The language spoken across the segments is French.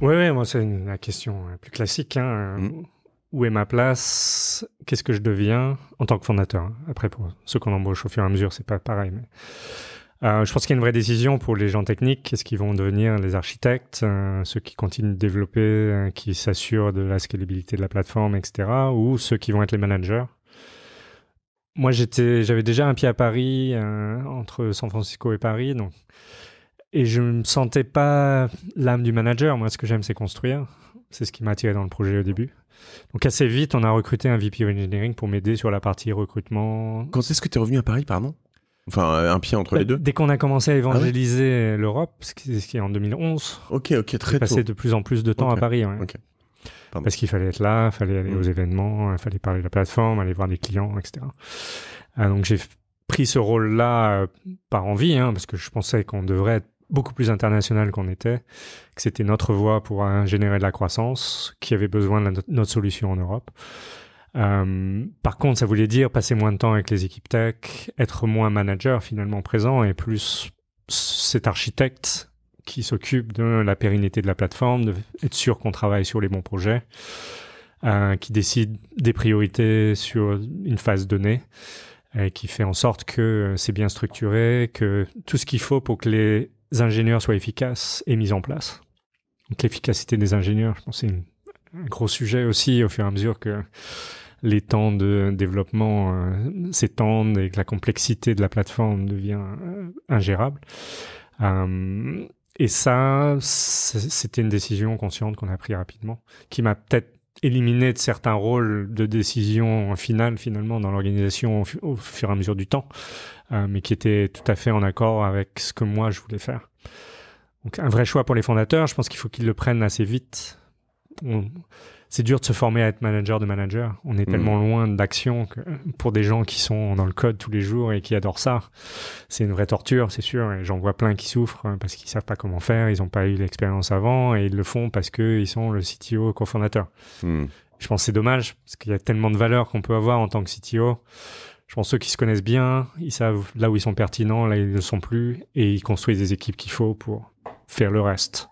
Oui, ouais, moi, c'est la question euh, plus classique. Hein. Euh, mm. Où est ma place Qu'est-ce que je deviens en tant que fondateur hein? Après, pour ceux qu'on embauche au fur et à mesure, c'est pas pareil. Mais... Euh, je pense qu'il y a une vraie décision pour les gens techniques. quest ce qu'ils vont devenir les architectes, euh, ceux qui continuent de développer, qui s'assurent de la scalabilité de la plateforme, etc., ou ceux qui vont être les managers Moi, j'étais, j'avais déjà un pied à Paris, entre San Francisco et Paris, donc et je ne me sentais pas l'âme du manager. Moi, ce que j'aime, c'est construire. C'est ce qui m'a attiré dans le projet au début. Donc assez vite, on a recruté un VP Engineering pour m'aider sur la partie recrutement. Quand est-ce que tu es revenu à Paris, pardon Enfin, euh, un pied entre bah, les deux Dès qu'on a commencé à ah évangéliser l'Europe, ce qui est en 2011. Ok, ok, très passé de plus en plus de temps à Paris. Parce qu'il fallait être là, il fallait aller mm. aux événements, il hein, fallait parler de la plateforme, aller voir des clients, etc. Ah, donc j'ai pris ce rôle-là euh, par envie, hein, parce que je pensais qu'on devrait être beaucoup plus international qu'on était, que c'était notre voie pour générer de la croissance, qui avait besoin de notre solution en Europe. Euh, par contre, ça voulait dire passer moins de temps avec les équipes tech, être moins manager finalement présent et plus cet architecte qui s'occupe de la pérennité de la plateforme, de être sûr qu'on travaille sur les bons projets, euh, qui décide des priorités sur une phase donnée et qui fait en sorte que c'est bien structuré, que tout ce qu'il faut pour que les ingénieurs soient efficaces et mises en place. Donc l'efficacité des ingénieurs, je pense, c'est un gros sujet aussi au fur et à mesure que les temps de développement euh, s'étendent et que la complexité de la plateforme devient euh, ingérable. Euh, et ça, c'était une décision consciente qu'on a prise rapidement, qui m'a peut-être éliminer de certains rôles de décision finale finalement dans l'organisation au, fur et à mesure du temps, euh, mais qui était tout à fait en accord avec ce que moi je voulais faire. Donc un vrai choix pour les fondateurs, je pense qu'il faut qu'ils le prennent assez vite c'est dur de se former à être manager de manager. On est mm. tellement loin d'action que pour des gens qui sont dans le code tous les jours et qui adorent ça, c'est une vraie torture, c'est sûr. j'en vois plein qui souffrent hein, parce qu'ils savent pas comment faire, ils n'ont pas eu l'expérience avant et ils le font parce qu'ils sont le CTO cofondateur. Mm. Je pense que c'est dommage parce qu'il y a tellement de valeur qu'on peut avoir en tant que CTO. Je pense que ceux qui se connaissent bien, ils savent là où ils sont pertinents, là ils ne le sont plus et ils construisent des équipes qu'il faut pour faire le reste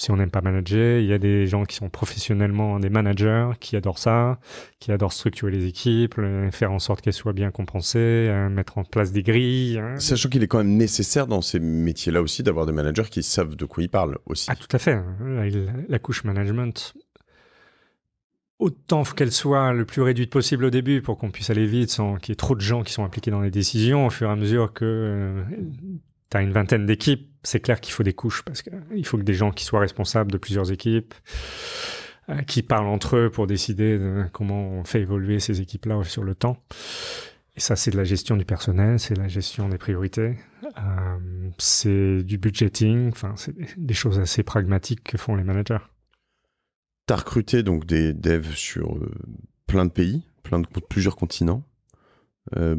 si on n'aime pas manager, il y a des gens qui sont professionnellement hein, des managers, qui adorent ça, qui adorent structurer les équipes, euh, faire en sorte qu'elles soient bien compensées, euh, mettre en place des grilles. Hein. Sachant qu'il est quand même nécessaire dans ces métiers-là aussi d'avoir des managers qui savent de quoi ils parlent aussi. Ah tout à fait, hein. la couche management, autant qu'elle soit le plus réduite possible au début pour qu'on puisse aller vite sans qu'il y ait trop de gens qui sont impliqués dans les décisions au fur et à mesure que euh, tu une vingtaine d'équipes, c'est clair qu'il faut des couches parce qu'il faut que des gens qui soient responsables de plusieurs équipes, euh, qui parlent entre eux pour décider comment on fait évoluer ces équipes-là sur le temps. Et ça, c'est de la gestion du personnel, c'est la gestion des priorités, euh, c'est du budgeting, enfin, c'est des choses assez pragmatiques que font les managers. Tu as recruté donc des devs sur euh, plein de pays, plein de, plusieurs continents. Euh,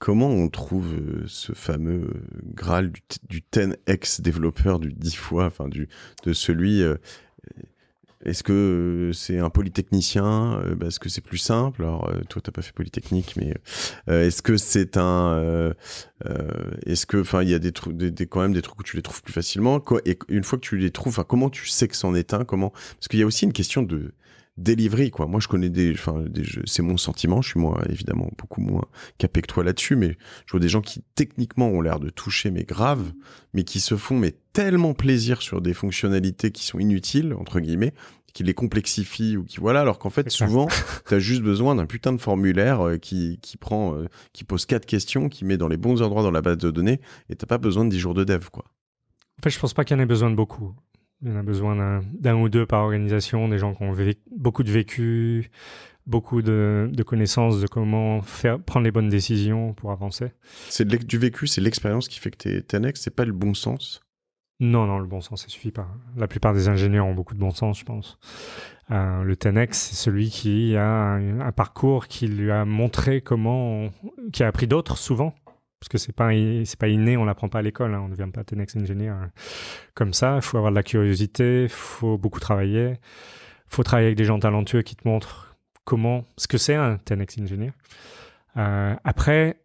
Comment on trouve euh, ce fameux euh, Graal du, du 10x développeur du 10 fois, enfin du, de celui euh, est-ce que c'est un polytechnicien bah, Est-ce que c'est plus simple Alors, toi, t'as pas fait polytechnique, mais est-ce que c'est un Est-ce que, enfin, il y a des, des, quand même des trucs où tu les trouves plus facilement. et une fois que tu les trouves, enfin, comment tu sais que c'en est un Comment Parce qu'il y a aussi une question de délivré quoi. Moi je connais des enfin c'est mon sentiment, je suis moi évidemment beaucoup moins capé que toi là-dessus mais je vois des gens qui techniquement ont l'air de toucher mais grave mais qui se font mais tellement plaisir sur des fonctionnalités qui sont inutiles entre guillemets qui les complexifient. ou qui voilà alors qu'en fait souvent tu as juste besoin d'un putain de formulaire euh, qui, qui prend euh, qui pose quatre questions qui met dans les bons endroits dans la base de données et t'as pas besoin de 10 jours de dev quoi en fait je pense pas qu'il y en ait besoin de beaucoup il y en a besoin d'un ou deux par organisation, des gens qui ont beaucoup de vécu, beaucoup de, connaissances de comment faire, prendre les bonnes décisions pour avancer. C'est du vécu, c'est l'expérience qui fait que tu es, Tenex, c'est pas le bon sens Non, non, le bon sens, ça suffit pas. La plupart des ingénieurs ont beaucoup de bon sens, je pense. Euh, le TENEX, c'est celui qui a un, parcours qui lui a montré comment, qui a appris d'autres souvent, parce que c'est pas c'est pas inné, on l'apprend pas à l'école, hein. on ne devient pas TENEX engineer hein. comme ça. Il faut avoir de la curiosité, faut beaucoup travailler, faut travailler avec des gens talentueux qui te montrent comment ce que c'est un TENEX engineer. Euh, après,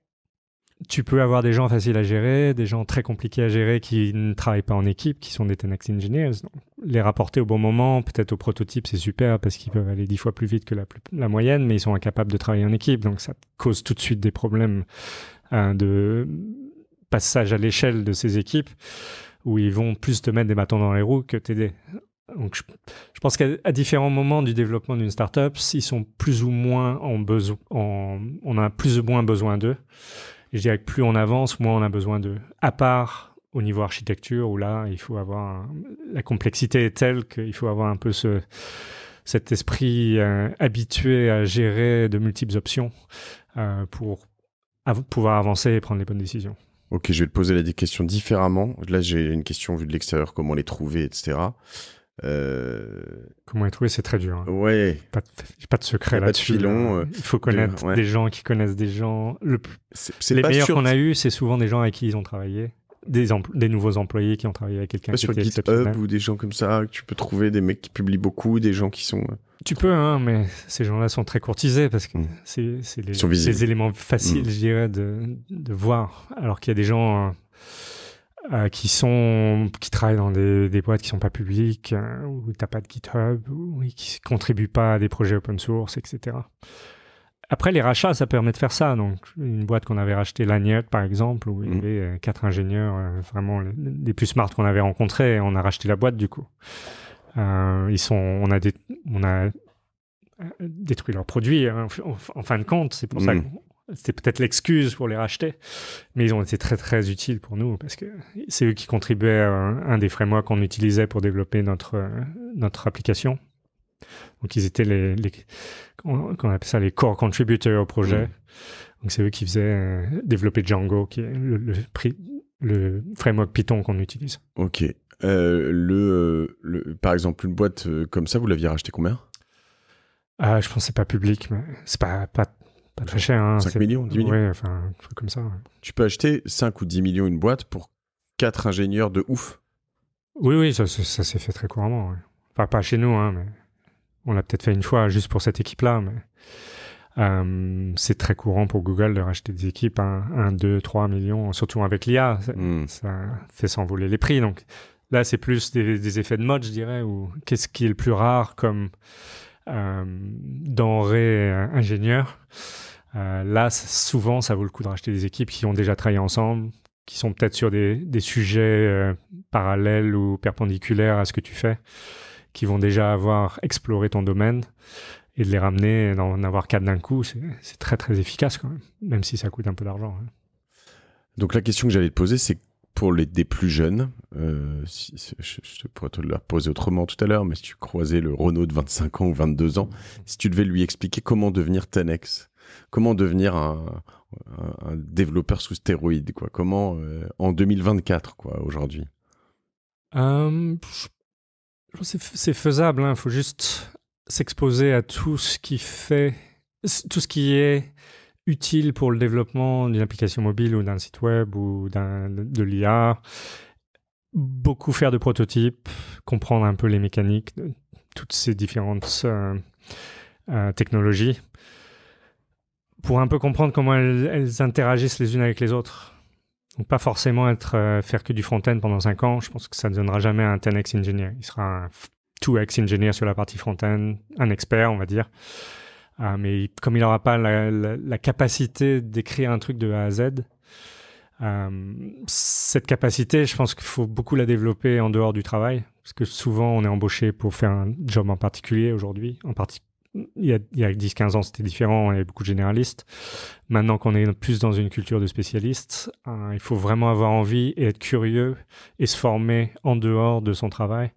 tu peux avoir des gens faciles à gérer, des gens très compliqués à gérer qui ne travaillent pas en équipe, qui sont des 10 engineers. les rapporter au bon moment, peut-être au prototype, c'est super parce qu'ils peuvent aller dix fois plus vite que la, moyenne, mais ils sont incapables de travailler en équipe. Donc ça cause tout de suite des problèmes hein, de passage à l'échelle de ces équipes où ils vont plus te mettre des bâtons dans les roues que t'aider. Donc je, pense qu'à différents moments du développement d'une startup, ils sont plus ou moins en besoin, on a plus ou moins besoin d'eux. Et je dirais que plus on avance, moins on a besoin de. À part au niveau architecture, où là, il faut avoir. La complexité est telle qu'il faut avoir un peu ce cet esprit euh, habitué à gérer de multiples options euh, pour pouvoir avancer et prendre les bonnes décisions. Ok, je vais te poser des questions différemment. Là, j'ai une question vue de l'extérieur, comment les trouver, etc. Euh, Comment y trouver, c'est très dur. Hein. Ouais. Pas de, pas de secret là-dessus. filon. Euh, Il faut connaître des gens qui connaissent des gens. Le plus... C'est les meilleurs qu'on a eu, c'est souvent des gens avec qui ils ont travaillé. Des, des nouveaux employés qui ont travaillé avec quelqu'un qui sur GitHub ou des gens comme ça, tu peux trouver des mecs qui publient beaucoup, des gens qui sont. Euh, tu peux, hein, mais ces gens-là sont très courtisés parce que hmm. c'est les, éléments faciles, hmm. je dirais, de, voir. Alors qu'il y a des gens. Hein, euh, qui sont qui travaillent dans des, des boîtes qui sont pas publiques, où euh, où t'as pas de GitHub, ou qui contribuent pas à des projets open source, etc. Après, les rachats, ça permet de faire ça. Donc, une boîte qu'on avait rachetée, Lanyard par exemple, où il y mm. avait euh, quatre ingénieurs, vraiment les, plus smart qu'on avait rencontrés, on a racheté la boîte, du coup. ils sont, on a, des, on a détruit leurs produits, hein, en, fin de compte. C'est pour ça ça mm. C'était peut-être l'excuse pour les racheter, mais ils ont été très très utiles pour nous parce que c'est eux qui contribuaient à un des frameworks qu'on utilisait pour développer notre, euh, notre application. Donc ils étaient les, on, appelle ça les core contributors au projet. Donc c'est eux qui faisaient euh, développer Django, qui est le, framework Python qu'on utilise. Ok. Euh, le, par exemple, une boîte comme ça, vous l'aviez racheté combien ah Je pense que n'est pas public, mais c'est pas, pas pas très cher. Hein, 5 millions, 10 millions Ouais, enfin, un truc comme ça. Tu peux acheter 5 ou 10 millions une boîte pour 4 ingénieurs de ouf. Oui, oui, ça, s'est fait très couramment. Enfin, pas chez nous, hein, mais on l'a peut-être fait une fois juste pour cette équipe-là, mais euh, c'est très courant pour Google de racheter des équipes 1, 2, 3 millions, surtout avec l'IA. Hmm. Ça fait s'envoler les prix. Donc là, c'est plus des, des, effets de mode, je dirais, ou qu'est-ce qui est le plus rare comme euh, denrées euh, ingénieurs. Euh, là, souvent, ça vaut le coup de racheter des équipes qui ont déjà travaillé ensemble, qui sont peut-être sur des, des sujets parallèles ou perpendiculaires à ce que tu fais, qui vont déjà avoir exploré ton domaine et de les ramener et d'en avoir quatre d'un coup, c'est très très efficace quand même, même si ça coûte un peu d'argent. Hein. Donc la question que j'allais te poser, c'est pour les des plus jeunes, euh, je, pourrais te le poser autrement tout à l'heure, mais si tu croisais le Renault de 25 ans ou 22 ans, si tu devais lui expliquer comment devenir Tenex, comment devenir un, un, développeur sous stéroïde, quoi, comment euh, en 2024, quoi, aujourd'hui. Euh, c'est faisable, il hein, faut juste s'exposer à tout ce qui fait, tout ce qui est utile pour le développement d'une application mobile ou d'un site web ou de l'IA. Beaucoup faire de prototypes, comprendre un peu les mécaniques de toutes ces différentes euh, euh, technologies pour un peu comprendre comment elles, interagissent les unes avec les autres. Donc pas forcément être euh, faire que du front-end pendant 5 ans, je pense que ça ne donnera jamais un 10x engineer. Il sera un 2x engineer sur la partie front-end, un expert on va dire. Ah, mais comme il n'aura pas la, capacité d'écrire un truc de A à Z, euh, cette capacité, je pense qu'il faut beaucoup la développer en dehors du travail, parce que souvent on est embauché pour faire un job en particulier aujourd'hui. En partie, il y a, 10-15 ans, c'était différent, on avait beaucoup de généralistes. Maintenant qu'on est plus dans une culture de spécialistes, euh, il faut vraiment avoir envie et être curieux et se former en dehors de son travail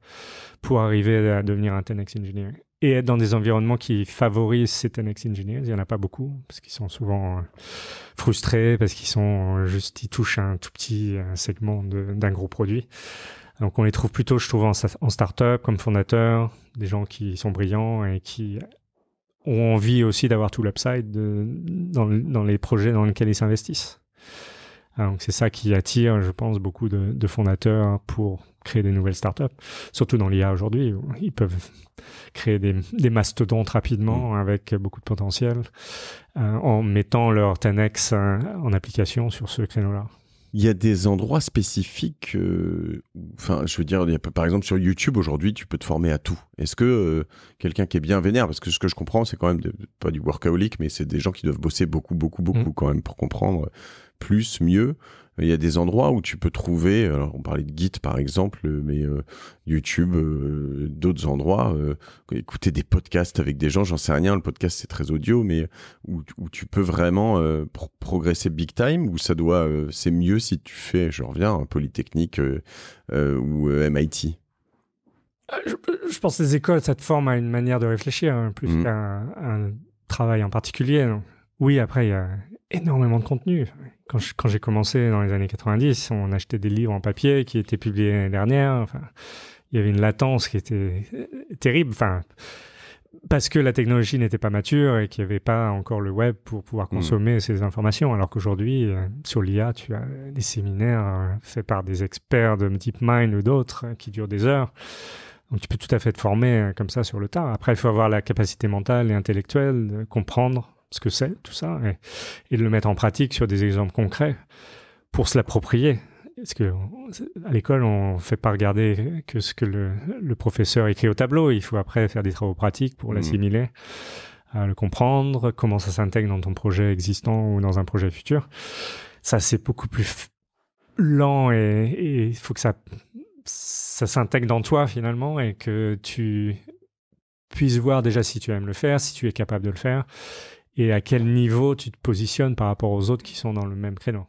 pour arriver à devenir un 10 engineer et être dans des environnements qui favorisent ces 10 engineers. Il n'y en a pas beaucoup, parce qu'ils sont souvent euh, frustrés, parce qu'ils sont euh, juste, ils touchent un tout petit euh, segment d'un gros produit. Donc on les trouve plutôt, je trouve, en, startup, start-up, comme fondateurs, des gens qui sont brillants et qui ont envie aussi d'avoir tout l'upside dans, dans, les projets dans lesquels ils s'investissent. Ah, donc c'est ça qui attire, je pense, beaucoup de, de fondateurs pour créer des nouvelles startups, surtout dans l'IA aujourd'hui. Ils peuvent créer des, mastodontes rapidement mm. avec beaucoup de potentiel euh, en mettant leur Tenex euh, en application sur ce créneau-là. Il y a des endroits spécifiques, euh, enfin, je veux dire, par exemple sur YouTube aujourd'hui, tu peux te former à tout. Est-ce que quelqu'un qui est bien vénère, parce que ce que je comprends, c'est quand même pas du workaholic, mais c'est des gens qui doivent bosser beaucoup, beaucoup, beaucoup mm. quand même pour comprendre plus, mieux il y a des endroits où tu peux trouver, on parlait de Git par exemple, euh, mais euh, YouTube, euh, d'autres endroits, écouter des podcasts avec des gens, j'en sais rien, le podcast c'est très audio, mais où, tu peux vraiment progresser big time, où ça doit, c'est mieux si tu fais, je reviens, Polytechnique ou MIT. Je, pense que les écoles, ça te forme à une manière de réfléchir, hein, plus mmh. qu'à un, travail en particulier. oui, après, il y a énormément de contenu. Quand, j'ai commencé dans les années 90, on achetait des livres en papier qui étaient publiés l'année dernière. il y avait une latence qui était euh, terrible. Enfin, parce que la technologie n'était pas mature et qu'il n'y avait pas encore le web pour pouvoir mm. consommer ces informations. Alors qu'aujourd'hui, euh, sur l'IA, tu as des séminaires euh, faits par des experts de DeepMind ou d'autres qui durent des heures. Donc tu peux tout à fait te former comme ça sur le tard. Après, il faut avoir la capacité mentale et intellectuelle de comprendre ce que c'est, tout ça, et, de le mettre en pratique sur des exemples concrets pour se l'approprier. Parce que à l'école, on ne fait pas regarder que ce que le, professeur écrit au tableau. Il faut après faire des travaux pratiques pour mmh. l'assimiler, le comprendre, comment ça s'intègre dans ton projet existant ou dans un projet futur. Ça, c'est beaucoup plus lent et il faut que ça, ça s'intègre dans toi finalement et que tu puisses voir déjà si tu aimes le faire, si tu es capable de le faire et à quel niveau tu te positionnes par rapport aux autres qui sont dans le même créneau.